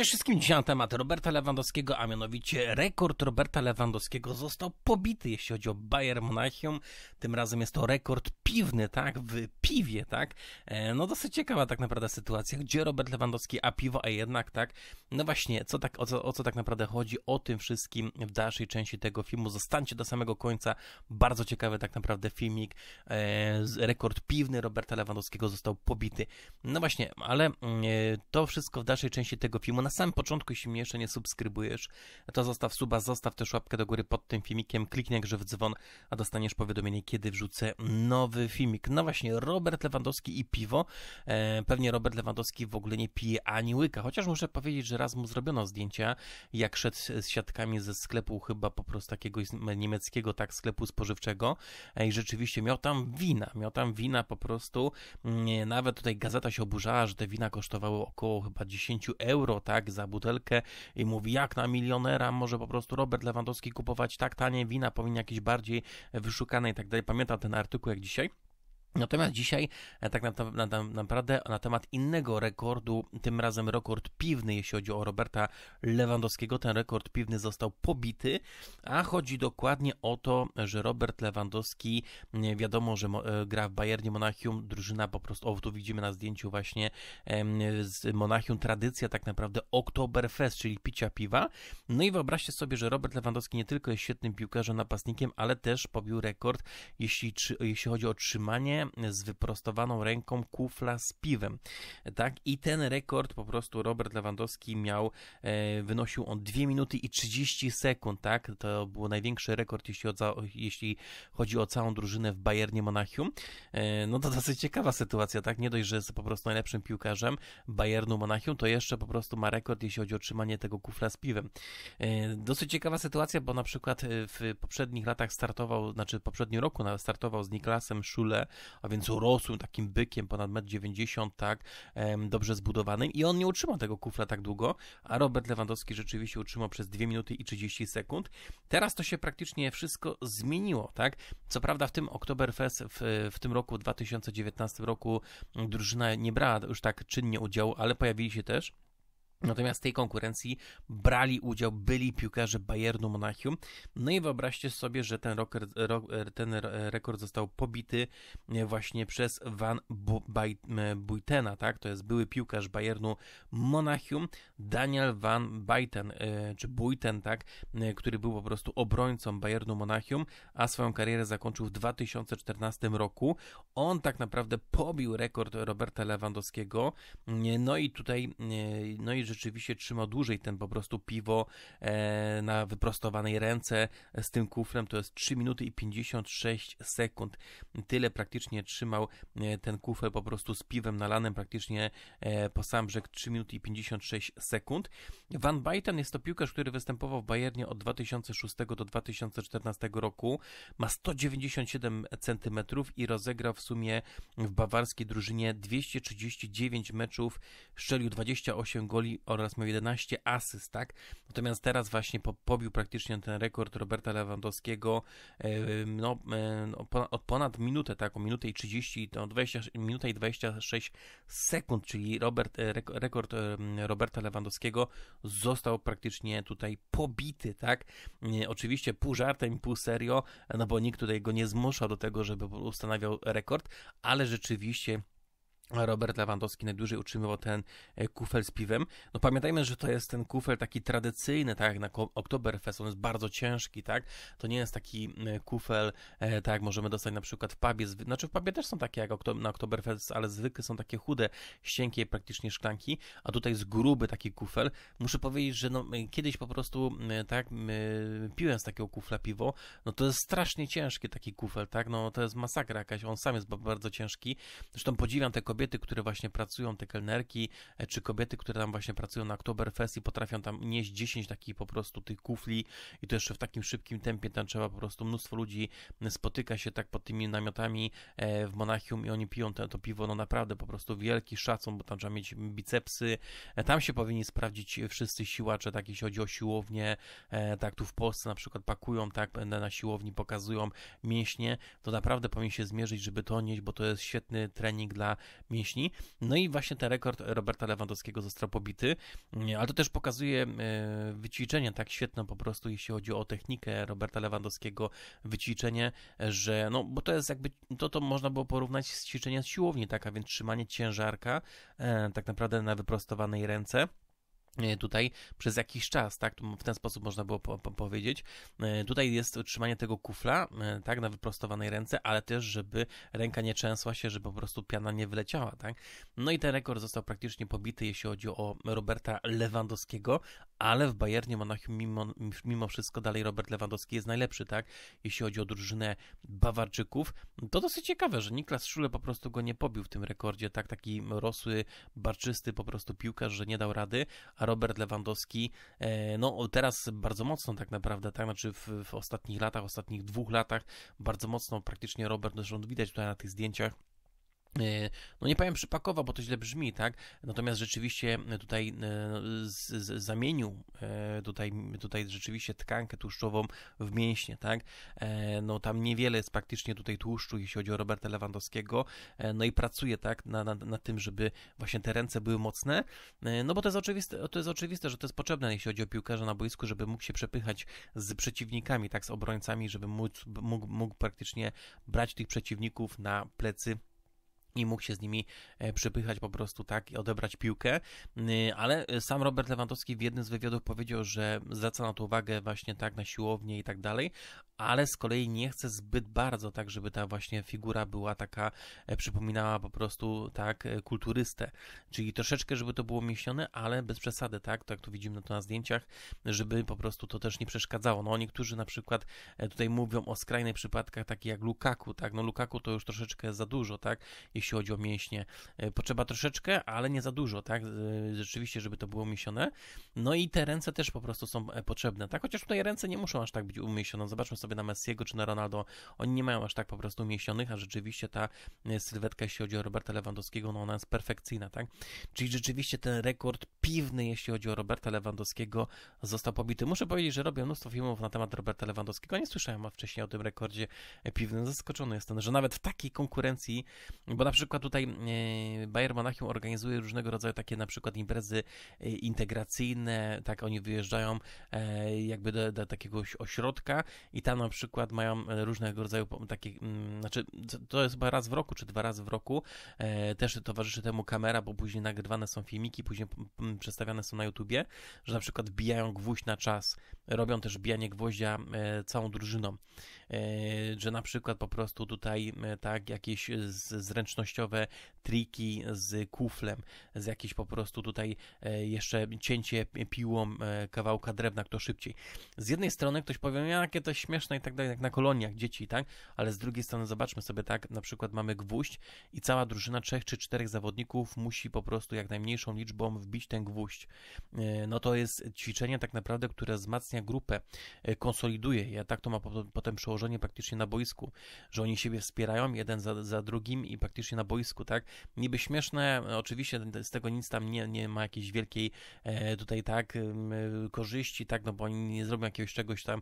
Cześć wszystkim, dzisiaj na temat Roberta Lewandowskiego, a mianowicie rekord Roberta Lewandowskiego został pobity, jeśli chodzi o Bayern Monachium. Tym razem jest to rekord piwny, tak, w piwie, tak, e, no dosyć ciekawa tak naprawdę sytuacja, gdzie Robert Lewandowski, a piwo, a jednak, tak, no właśnie, co tak, o, co, o co tak naprawdę chodzi, o tym wszystkim w dalszej części tego filmu, zostańcie do samego końca, bardzo ciekawy tak naprawdę filmik, e, rekord piwny Roberta Lewandowskiego został pobity, no właśnie, ale mm, e, to wszystko w dalszej części tego filmu, na samym początku, jeśli mnie jeszcze nie subskrybujesz, to zostaw suba, zostaw też łapkę do góry pod tym filmikiem, kliknij jakże w dzwon, a dostaniesz powiadomienie, kiedy wrzucę nowy filmik. No właśnie, Robert Lewandowski i piwo. E, pewnie Robert Lewandowski w ogóle nie pije ani łyka, chociaż muszę powiedzieć, że raz mu zrobiono zdjęcia, jak szedł z siatkami ze sklepu chyba po prostu takiego niemieckiego, tak, sklepu spożywczego e, i rzeczywiście miał tam wina, miał tam wina po prostu. Mm, nawet tutaj gazeta się oburzała, że te wina kosztowały około chyba 10 euro, tak, za butelkę i mówi, jak na milionera może po prostu Robert Lewandowski kupować tak tanie wina, powinien jakieś bardziej e, wyszukane i tak dalej. Pamiętam ten artykuł jak dzisiaj. Natomiast dzisiaj e, tak na, na, na, naprawdę na temat innego rekordu, tym razem rekord piwny, jeśli chodzi o Roberta Lewandowskiego, ten rekord piwny został pobity, a chodzi dokładnie o to, że Robert Lewandowski, wiadomo, że e, gra w Bayernie Monachium, drużyna po prostu, o tu widzimy na zdjęciu właśnie z Monachium, tradycja tak naprawdę Oktoberfest, czyli picia piwa. No i wyobraźcie sobie, że Robert Lewandowski nie tylko jest świetnym piłkarzem, napastnikiem, ale też pobił rekord, jeśli, jeśli chodzi o trzymanie z wyprostowaną ręką kufla z piwem. Tak? I ten rekord po prostu Robert Lewandowski miał, e, wynosił on 2 minuty i 30 sekund. Tak? To był największy rekord, jeśli, jeśli chodzi o całą drużynę w Bayernie Monachium. E, no to dosyć ciekawa sytuacja, tak? Nie dość, że jest po prostu najlepszym piłkarzem Bayernu Monachium, to jeszcze po prostu ma rekord, jeśli chodzi o trzymanie tego kufla z piwem. E, dosyć ciekawa sytuacja, bo na przykład w poprzednich latach startował, znaczy w poprzednim roku startował z Niklasem Schule, a więc urosłym takim bykiem, ponad 1,90 m, tak, dobrze zbudowanym i on nie utrzymał tego kufla tak długo, a Robert Lewandowski rzeczywiście utrzymał przez 2 minuty i 30 sekund. Teraz to się praktycznie wszystko zmieniło, tak? Co prawda w tym Oktoberfest w, w tym roku, 2019 roku drużyna nie brała już tak czynnie udziału, ale pojawili się też Natomiast w tej konkurencji brali udział byli piłkarze Bayernu Monachium. No i wyobraźcie sobie, że ten, ten rekord został pobity e, właśnie przez Van Buitena, e, tak? To jest były piłkarz Bayernu Monachium, Daniel Van Buiten, e, czy Buiten, tak? Który był po prostu obrońcą Bayernu Monachium, a swoją karierę zakończył w 2014 roku. On tak naprawdę pobił rekord Roberta Lewandowskiego. No i tutaj, no i rzeczywiście trzyma dłużej ten po prostu piwo e, na wyprostowanej ręce e, z tym kufrem. To jest 3 minuty i 56 sekund. Tyle praktycznie trzymał e, ten kufel po prostu z piwem nalanym praktycznie po sam brzeg 3 minuty i 56 sekund. Van Bajten jest to piłkarz, który występował w Bayernie od 2006 do 2014 roku. Ma 197 cm i rozegrał w sumie w bawarskiej drużynie 239 meczów, szczelił 28 goli, oraz miał 11 asyst, tak? Natomiast teraz właśnie po, pobił praktycznie ten rekord Roberta Lewandowskiego e, no, e, no od ponad minutę, tak? O minutę i 30, to 20, minutę i 26 sekund, czyli Robert, e, rekord Roberta Lewandowskiego został praktycznie tutaj pobity, tak? Oczywiście pół żartem, pół serio, no bo nikt tutaj go nie zmusza do tego, żeby ustanawiał rekord, ale rzeczywiście Robert Lewandowski najdłużej utrzymywał ten e, kufel z piwem. No pamiętajmy, że to jest ten kufel taki tradycyjny, tak jak na Oktoberfest, on jest bardzo ciężki, tak? To nie jest taki kufel, e, tak jak możemy dostać na przykład w pubie, znaczy w pubie też są takie jak na Oktoberfest, ale zwykle są takie chude, ścienkie praktycznie szklanki, a tutaj jest gruby taki kufel. Muszę powiedzieć, że no, kiedyś po prostu, tak, piłem z takiego kufla piwo, no to jest strasznie ciężki taki kufel, tak? No to jest masakra jakaś, on sam jest bardzo ciężki. Zresztą podziwiam te kobiety, kobiety, które właśnie pracują, te kelnerki, e, czy kobiety, które tam właśnie pracują na Oktoberfest i potrafią tam nieść 10 takich po prostu tych kufli i to jeszcze w takim szybkim tempie, tam trzeba po prostu mnóstwo ludzi spotyka się tak pod tymi namiotami e, w Monachium i oni piją to, to piwo, no naprawdę po prostu wielki szacun, bo tam trzeba mieć bicepsy, e, tam się powinni sprawdzić wszyscy siłacze, tak jeśli chodzi o siłownię, tak tu w Polsce na przykład pakują, tak na siłowni pokazują mięśnie, to naprawdę powinni się zmierzyć, żeby to nieść, bo to jest świetny trening dla mięśni. No i właśnie ten rekord Roberta Lewandowskiego został pobity, e, ale to też pokazuje e, wyćwiczenie tak świetne po prostu, jeśli chodzi o technikę Roberta Lewandowskiego, wyćwiczenie, że no, bo to jest jakby, to to można było porównać z ćwiczeniem z siłowni, tak, a więc trzymanie ciężarka e, tak naprawdę na wyprostowanej ręce. E, tutaj przez jakiś czas, tak, w ten sposób można było po, po powiedzieć. E, tutaj jest utrzymanie tego kufla, e, tak, na wyprostowanej ręce, ale też, żeby ręka nie trzęsła się, żeby po prostu piana nie wyleciała, tak. No i ten rekord został praktycznie pobity, jeśli chodzi o Roberta Lewandowskiego, ale w Bayernie Monachium mimo, mimo wszystko dalej Robert Lewandowski jest najlepszy, tak, jeśli chodzi o drużynę Bawarczyków. To dosyć ciekawe, że Niklas Szule po prostu go nie pobił w tym rekordzie, tak, taki rosły, barczysty po prostu piłkarz, że nie dał rady, Robert Lewandowski, e, no teraz bardzo mocno tak naprawdę, tak, znaczy w, w ostatnich latach, ostatnich dwóch latach, bardzo mocno praktycznie Robert, zresztą widać tutaj na tych zdjęciach, E, no nie powiem przypakował, bo to źle brzmi, tak? Natomiast rzeczywiście tutaj e, z, z, zamienił e, tutaj, tutaj rzeczywiście tkankę tłuszczową w mięśnie, tak? No tam niewiele jest praktycznie tutaj tłuszczu, jeśli chodzi o Roberta Lewandowskiego, no i pracuje, tak? Na, na, na tym, żeby właśnie te ręce były mocne, no bo to jest, oczywiste, to jest oczywiste, że to jest potrzebne, jeśli chodzi o piłkarza na boisku, żeby mógł się przepychać z przeciwnikami, tak? Z obrońcami, żeby móc, mógł, mógł praktycznie brać tych przeciwników na plecy i mógł się z nimi e, przypychać po prostu tak i odebrać piłkę, y, ale e, sam Robert Lewandowski w jednym z wywiadów powiedział, że zwraca na to uwagę właśnie tak na siłownię i tak dalej, ale z kolei nie chce zbyt bardzo tak, żeby ta właśnie figura była taka, e, przypominała po prostu tak kulturystę, czyli troszeczkę, żeby to było mięśnione, ale bez przesady, tak, tak tu widzimy to na zdjęciach, żeby po prostu to też nie przeszkadzało. No niektórzy na przykład tutaj mówią o skrajnych przypadkach takich jak Lukaku, tak, no Lukaku to już troszeczkę za dużo, tak, jeśli chodzi o mięśnie. E, potrzeba troszeczkę, ale nie za dużo, tak? E, rzeczywiście, żeby to było umiesione. No i te ręce też po prostu są e, potrzebne, tak? Chociaż tutaj ręce nie muszą aż tak być umiesione. Zobaczmy sobie na Messiego czy na Ronaldo. Oni nie mają aż tak po prostu umieśnionych, a rzeczywiście ta sylwetka, jeśli chodzi o Roberta Lewandowskiego, no ona jest perfekcyjna, tak? Czyli rzeczywiście ten rekord piwny, jeśli chodzi o Roberta Lewandowskiego, został pobity. Muszę powiedzieć, że robię mnóstwo filmów na temat Roberta Lewandowskiego. Nie słyszałem wcześniej o tym rekordzie piwnym. Zaskoczony jestem, że nawet w takiej konkurencji, bo na na przykład tutaj e, Bayern Monachium organizuje różnego rodzaju takie na przykład imprezy e, integracyjne, tak oni wyjeżdżają e, jakby do, do takiego ośrodka i tam na przykład mają różnego rodzaju takie, mm, znaczy to jest chyba raz w roku, czy dwa razy w roku, też towarzyszy temu kamera, bo później nagrywane są filmiki, później przedstawiane są na YouTubie, że na przykład bijają gwóźdź na czas, robią też bijanie gwoździa całą drużyną. E, że na przykład po prostu tutaj e, tak jakieś e, zręcznościowe triki z kuflem, z jakieś po prostu tutaj jeszcze cięcie piłą kawałka drewna, kto szybciej. Z jednej strony ktoś powie, no, jakie to śmieszne i tak dalej, jak na koloniach dzieci, tak? Ale z drugiej strony zobaczmy sobie tak, na przykład mamy gwóźdź i cała drużyna trzech czy czterech zawodników musi po prostu jak najmniejszą liczbą wbić ten gwóźdź. No to jest ćwiczenie tak naprawdę, które wzmacnia grupę, konsoliduje Ja tak to ma potem przełożyć założenie praktycznie na boisku, że oni siebie wspierają jeden za, za drugim i praktycznie na boisku, tak? Niby śmieszne, oczywiście z tego nic tam nie, nie ma jakiejś wielkiej e, tutaj, tak, e, korzyści, tak, no bo oni nie zrobią jakiegoś czegoś tam,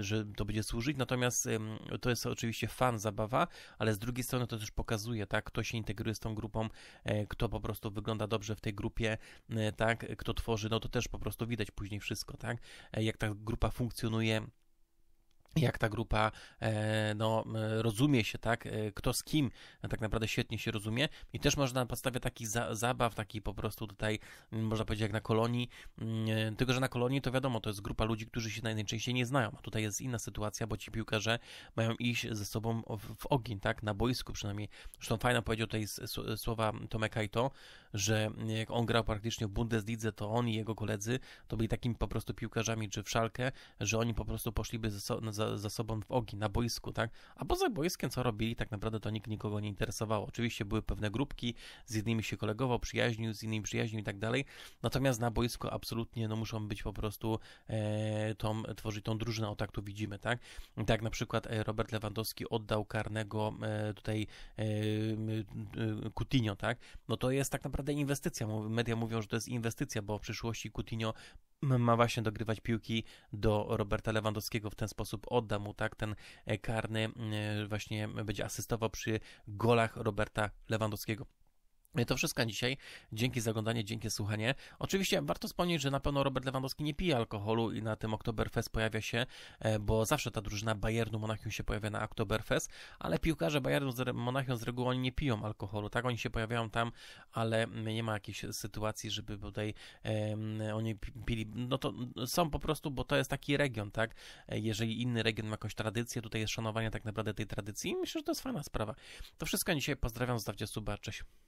że to będzie służyć, natomiast to jest oczywiście fan, zabawa, ale z drugiej strony to też pokazuje, tak, kto się integruje z tą grupą, e, kto po prostu wygląda dobrze w tej grupie, tak, kto tworzy, no to też po prostu widać później wszystko, tak, jak ta grupa funkcjonuje, jak ta grupa e, no, e, rozumie się, tak? E, kto z kim tak naprawdę świetnie się rozumie. I też można na podstawie takich za, zabaw, taki po prostu tutaj, można powiedzieć, jak na kolonii. Tylko, że na kolonii to wiadomo, to jest grupa ludzi, którzy się najczęściej nie znają. A tutaj jest inna sytuacja, bo ci piłkarze mają iść ze sobą w, w ogień, tak? Na boisku przynajmniej. Zresztą fajna powiedział tutaj słowa Tomek Aito, że jak on grał praktycznie w Bundeslidze, to on i jego koledzy to byli takimi po prostu piłkarzami, czy w szalkę, że oni po prostu poszliby ze sobą za, sobą w ogi na boisku, tak? A poza boiskiem, co robili, tak naprawdę to nikt nikogo nie interesowało. Oczywiście były pewne grupki, z jednymi się kolegował, przyjaźnił, z innymi przyjaźnił i tak dalej, natomiast na boisku absolutnie, no muszą być po prostu e, tą, tworzyć tą drużynę, o tak tu widzimy, tak? Tak na przykład e, Robert Lewandowski oddał karnego e, tutaj e, e, Coutinho, tak? No to jest tak naprawdę inwestycja. Media mówią, że to jest inwestycja, bo w przyszłości Coutinho ma właśnie dogrywać piłki do Roberta Lewandowskiego w ten sposób odda mu tak ten e, karny e, właśnie będzie asystował przy golach Roberta Lewandowskiego. To wszystko dzisiaj. Dzięki za oglądanie, dzięki za słuchanie. Oczywiście warto wspomnieć, że na pewno Robert Lewandowski nie pije alkoholu i na tym Oktoberfest pojawia się, e, bo zawsze ta drużyna Bayernu Monachium się pojawia na Oktoberfest, ale piłkarze Bayernu Monachium z reguły oni nie piją alkoholu, tak? Oni się pojawiają tam, ale nie ma jakiejś sytuacji, żeby tutaj um, oni pili. No to są po prostu, bo to jest taki region, tak? Jeżeli inny region ma jakąś tradycję, tutaj jest szanowanie tak naprawdę tej tradycji i myślę, że to jest fajna sprawa. To wszystko dzisiaj. Pozdrawiam, zostawcie suba, cześć.